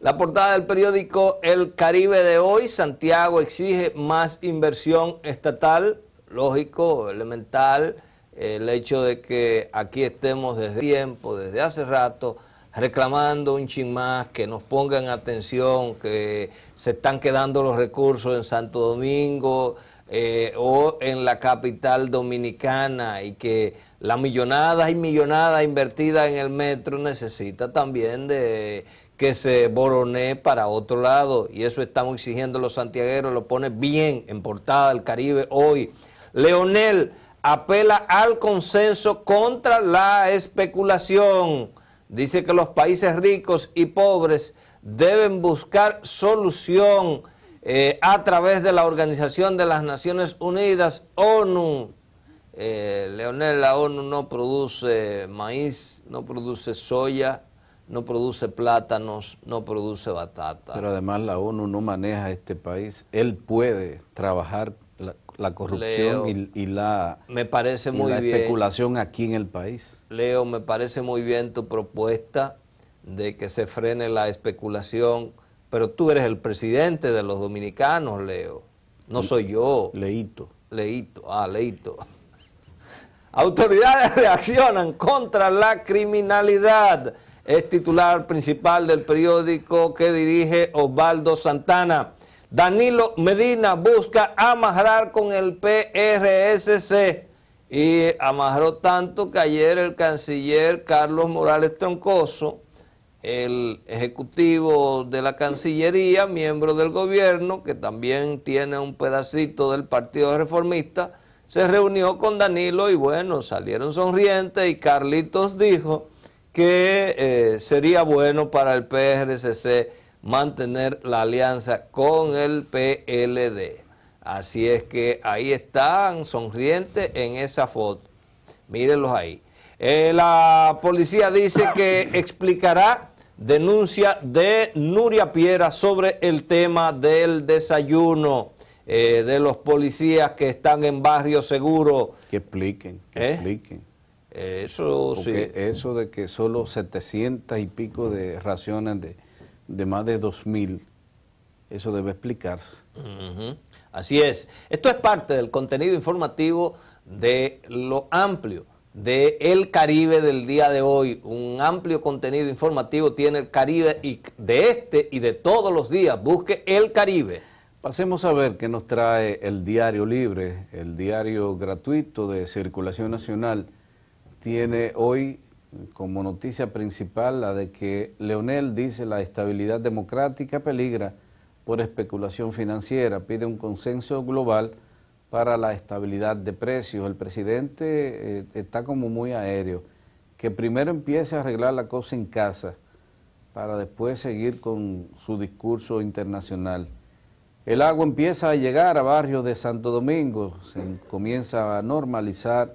La portada del periódico El Caribe de hoy, Santiago exige más inversión estatal, lógico, elemental, el hecho de que aquí estemos desde tiempo, desde hace rato, reclamando un chin más, que nos pongan atención, que se están quedando los recursos en Santo Domingo eh, o en la capital dominicana y que la millonada y millonada invertida en el metro necesita también de que se boronee para otro lado. Y eso estamos exigiendo los santiagueros, lo pone bien en portada del Caribe hoy. Leonel apela al consenso contra la especulación. Dice que los países ricos y pobres deben buscar solución eh, a través de la Organización de las Naciones Unidas, ONU. Eh, Leonel, la ONU no produce maíz, no produce soya, no produce plátanos, no produce batatas. Pero además la ONU no maneja este país. Él puede trabajar la, corrupción y, la, me parece muy especulación aquí en el país. Leo, me parece muy bien tu propuesta de que se frene la especulación, pero tú eres el presidente de los dominicanos, Leo. No soy yo. Leito. Leito, ah, Leito. Autoridades reaccionan contra la criminalidad es titular principal del periódico que dirige Osvaldo Santana. Danilo Medina busca amarrar con el PRSC y amarró tanto que ayer el canciller Carlos Morales Troncoso, el ejecutivo de la Cancillería, miembro del gobierno, que también tiene un pedacito del Partido Reformista, se reunió con Danilo y bueno, salieron sonrientes y Carlitos dijo que eh, sería bueno para el PRCC mantener la alianza con el PLD. Así es que ahí están sonrientes en esa foto. Mírenlos ahí. Eh, la policía dice que explicará denuncia de Nuria Piera sobre el tema del desayuno eh, de los policías que están en Barrio Seguro. Que expliquen, que expliquen. Eh, eso sí. Eso de que solo 700 y pico de raciones de, más de 2.000, eso debe explicarse. Así es. Esto es parte del contenido informativo de lo amplio de El Caribe del día de hoy. Un amplio contenido informativo tiene El Caribe y de este y de todos los días. Busque El Caribe. Pasemos a ver qué nos trae el diario libre, el diario gratuito de circulación nacional tiene hoy como noticia principal la de que Leonel dice la estabilidad democrática peligra por especulación financiera, pide un consenso global para la estabilidad de precios. El presidente eh, está como muy aéreo, que primero empiece a arreglar la cosa en casa para después seguir con su discurso internacional. El agua empieza a llegar a barrios de Santo Domingo, se comienza a normalizar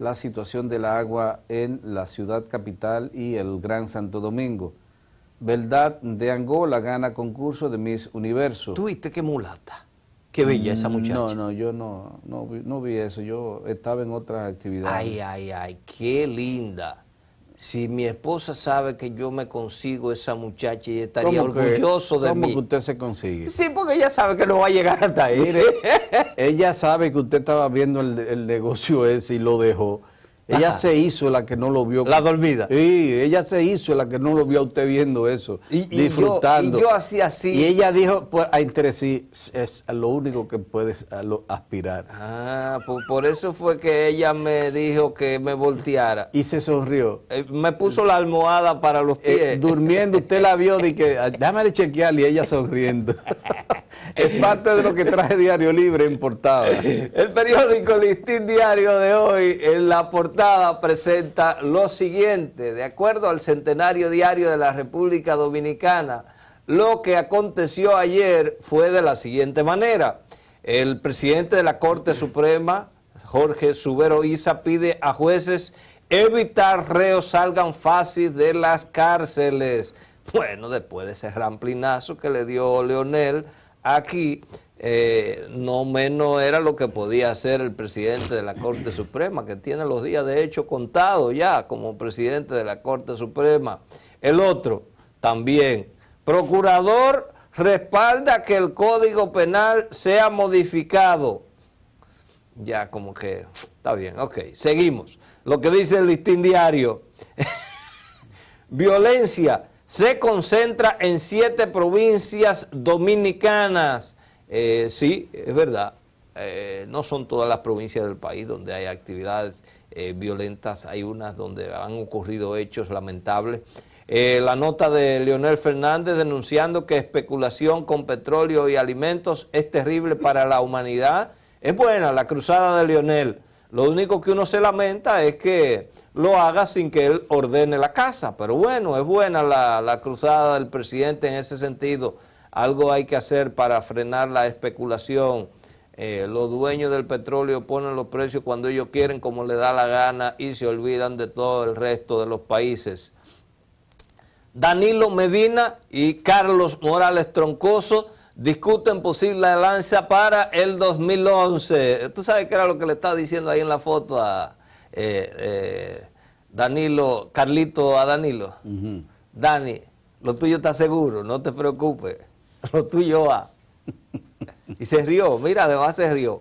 la situación del agua en la ciudad capital y el Gran Santo Domingo. Verdad de Angola gana concurso de Miss Universo. viste qué mulata, qué belleza muchacha. Mm, no, no, yo no, no, no, vi eso, yo estaba en otras actividades. Ay, ay, ay, qué linda si mi esposa sabe que yo me consigo esa muchacha, y estaría orgulloso de mí. ¿Cómo que usted se consigue? Sí, porque ella sabe que no va a llegar hasta ahí. ella sabe que usted estaba viendo el, el negocio ese y lo dejó. Ella se hizo la que no lo vio. La dormida. Sí, ella se hizo la que no lo vio a usted viendo eso, disfrutando. Y yo, hacía así. Y ella dijo pues, ah, entre sí, es lo único que puedes ah, aspirar. Ah, por eso fue que ella me dijo que me volteara. Y se sonrió. Eh, me puso la almohada para los eh, pies. durmiendo, usted la vio, dije, que ah, déjame chequear y ella sonriendo. es parte de lo que trae Diario Libre en portada. El periódico Listín Diario de hoy en la portada presenta lo siguiente. De acuerdo al Centenario Diario de la República Dominicana, lo que aconteció ayer fue de la siguiente manera. El presidente de la Corte Suprema, Jorge Subero Isa, pide a jueces evitar reos salgan fácil de las cárceles. Bueno, después de ese ramplinazo que le dio Leonel aquí eh, no menos era lo que podía hacer el presidente de la Corte Suprema, que tiene los días de hecho contados ya como presidente de la Corte Suprema. El otro también, procurador respalda que el Código Penal sea modificado. Ya como que, está bien, ok, seguimos. Lo que dice el listín diario. Violencia, se concentra en siete provincias dominicanas. Eh, sí, es verdad, eh, no son todas las provincias del país donde hay actividades eh, violentas, hay unas donde han ocurrido hechos lamentables. la nota de Leonel Fernández denunciando que especulación con petróleo y alimentos es terrible para la humanidad. Es buena la cruzada de Leonel. Lo único que uno se lamenta es que lo haga sin que él ordene la casa. Pero bueno, es buena la, la cruzada del presidente en ese sentido. Algo hay que hacer para frenar la especulación. Eh, los dueños del petróleo ponen los precios cuando ellos quieren, como les da la gana, y se olvidan de todo el resto de los países. Danilo Medina y Carlos Morales Troncoso discuten posible alianza para el 2011. Tú sabes qué era lo que le estaba diciendo ahí en la foto a, eh, eh, Danilo, Carlito a Danilo, Dani, lo tuyo está seguro, no te preocupes, lo tuyo va. y se rió, mira, además se rió.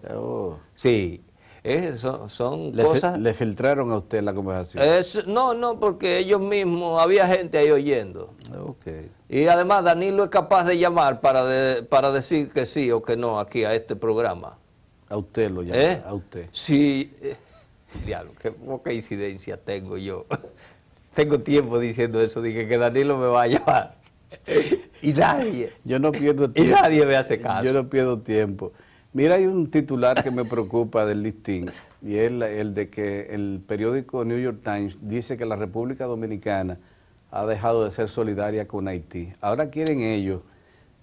Sí, eh, son, cosas... ¿Le filtraron a usted la conversación? no, no, porque ellos mismos, había gente ahí oyendo. Y además Danilo es capaz de llamar para, para decir que sí o que no aquí a este programa. A usted lo llama, a usted. Sí, Diablo, qué poca incidencia tengo yo. Tengo tiempo diciendo eso, dije que Danilo me va a llevar Y nadie. Yo no pierdo tiempo. Y nadie me hace caso. Yo no pierdo tiempo. Mira, hay un titular que me preocupa del listín, y es el, de que el periódico New York Times dice que la República Dominicana ha dejado de ser solidaria con Haití. Ahora quieren ellos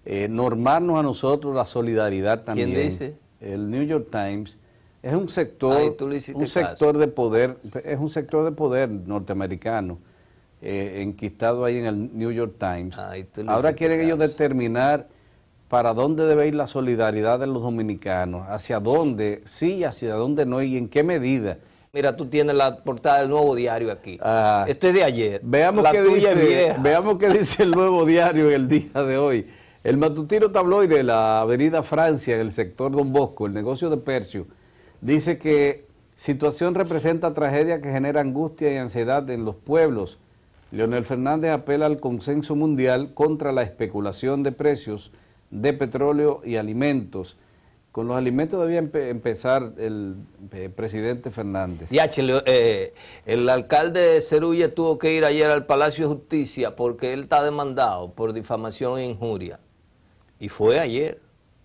eh, normarnos a nosotros la solidaridad también. ¿Quién dice? El New York Times es un sector, un sector de poder, es un sector de poder norteamericano, eh, enquistado ahí en el New York Times. Ahora quieren ellos determinar para dónde debe ir la solidaridad de los dominicanos, hacia dónde sí hacia dónde no y en qué medida. Mira, tú tienes la portada del nuevo diario aquí. Ah, Esto es de ayer. Veamos qué, dice, veamos qué dice el nuevo diario el día de hoy. El matutino tabloide de la avenida Francia, en el sector Don Bosco, el negocio de Percio, Dice que situación representa tragedia que genera angustia y ansiedad en los pueblos. Leonel Fernández apela al consenso mundial contra la especulación de precios de petróleo y alimentos. Con los alimentos debía empezar el eh, presidente Fernández. Ya, eh, el alcalde de tuvo que ir ayer al Palacio de Justicia porque él está demandado por difamación e injuria. Y fue ayer.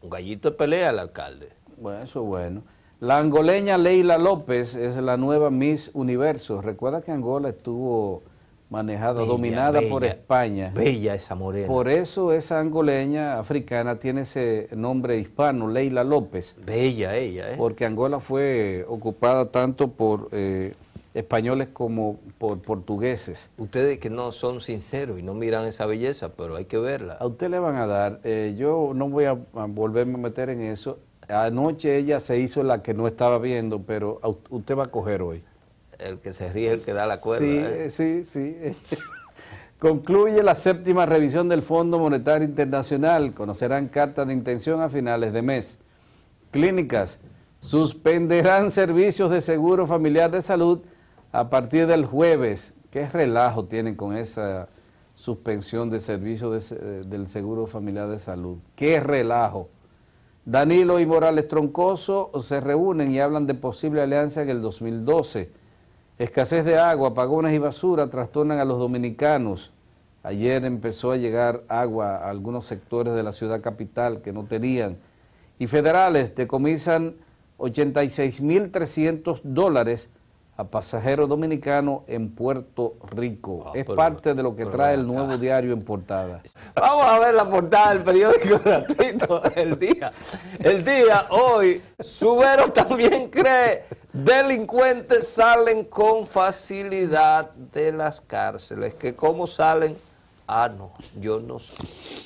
Un gallito de pelea al alcalde. Bueno, eso es bueno. La angoleña Leila López es la nueva Miss Universo. Recuerda que Angola estuvo manejada, dominada por España. Bella esa morena. Por eso esa angoleña africana tiene ese nombre hispano, Leila López. Bella ella, ¿eh? Porque Angola fue ocupada tanto por eh, españoles como por portugueses. Ustedes que no son sinceros y no miran esa belleza, pero hay que verla. A usted le van a dar, eh, yo no voy a volverme a meter en eso, Anoche ella se hizo la que no estaba viendo, pero usted va a coger hoy. El que se ríe, el que da la cuerda. Sí, ¿eh? sí, sí. Concluye la séptima revisión del Fondo Monetario Internacional. Conocerán cartas de intención a finales de mes. Clínicas suspenderán servicios de seguro familiar de salud a partir del jueves. ¿Qué relajo tienen con esa suspensión de servicios del seguro familiar de salud? ¿Qué relajo? Danilo y Morales Troncoso se reúnen y hablan de posible alianza en el 2012. Escasez de agua, pagones y basura trastornan a los dominicanos. Ayer empezó a llegar agua a algunos sectores de la ciudad capital que no tenían. Y federales decomisan 86.300 dólares a pasajeros dominicanos en Puerto Rico. Ah, es parte de lo que trae el nuevo diario en portada. Vamos a ver la portada del periódico gratuito El Día. El Día, hoy, ...Subero también cree delincuentes salen con facilidad de las cárceles. Que cómo salen, ah no, yo no sé.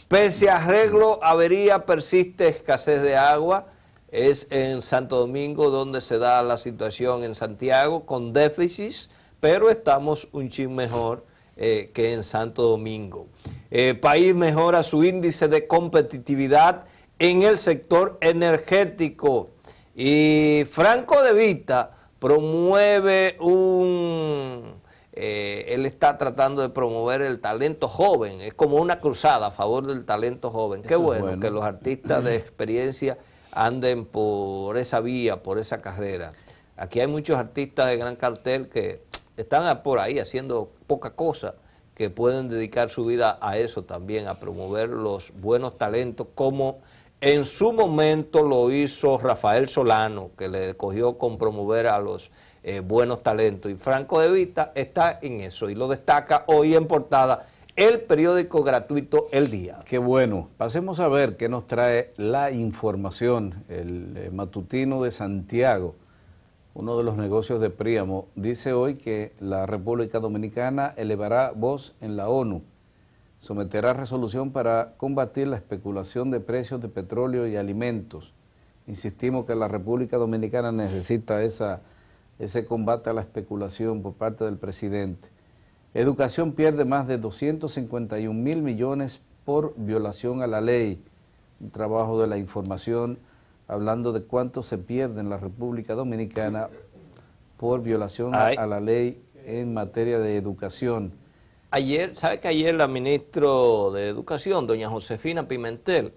Pese a arreglo, avería, persiste escasez de agua es en Santo Domingo donde se da la situación en Santiago con déficit, pero estamos un chin mejor eh, que en Santo Domingo. El eh, país mejora su índice de competitividad en el sector energético y Franco de Vita promueve un... Eh, él está tratando de promover el talento joven, es como una cruzada a favor del talento joven. Qué bueno, que los artistas de experiencia anden por esa vía, por esa carrera. Aquí hay muchos artistas de gran cartel que están por ahí haciendo poca cosa, que pueden dedicar su vida a eso también, a promover los buenos talentos, como en su momento lo hizo Rafael Solano, que le cogió con promover a los eh, buenos talentos. Y Franco de Vita está en eso y lo destaca hoy en portada el periódico gratuito El Día. Qué bueno. Pasemos a ver qué nos trae la información. El eh, matutino de Santiago, uno de los negocios de Príamo, dice hoy que la República Dominicana elevará voz en la ONU. Someterá resolución para combatir la especulación de precios de petróleo y alimentos. Insistimos que la República Dominicana necesita esa, ese combate a la especulación por parte del presidente Educación pierde más de 251 mil millones por violación a la ley. Un trabajo de la información hablando de cuánto se pierde en la República Dominicana por violación a la ley en materia de educación. Ayer, ¿sabe que ayer la ministra de Educación, doña Josefina Pimentel,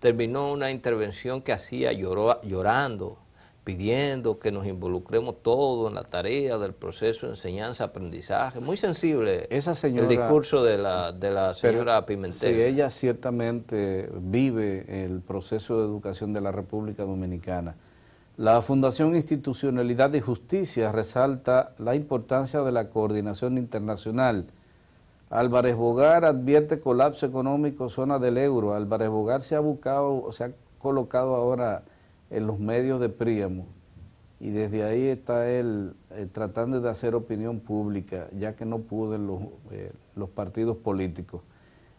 terminó una intervención que hacía lloró, llorando pidiendo que nos involucremos todos en la tarea del proceso de enseñanza-aprendizaje. Muy sensible el discurso de la, de la señora Pimentel. Sí, ella ciertamente vive el proceso de educación de la República Dominicana. La Fundación Institucionalidad y Justicia resalta la importancia de la coordinación internacional. Álvarez Bogar advierte colapso económico, zona del euro. Álvarez Bogar se ha, buscado, se ha colocado ahora en los medios de Príamo y desde ahí está él eh, tratando de hacer opinión pública, ya que no pudo los, eh, los partidos políticos.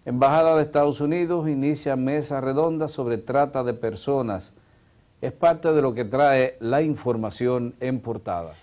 Embajada de Estados Unidos inicia mesa redonda sobre trata de personas. Es parte de lo que trae la información en portada.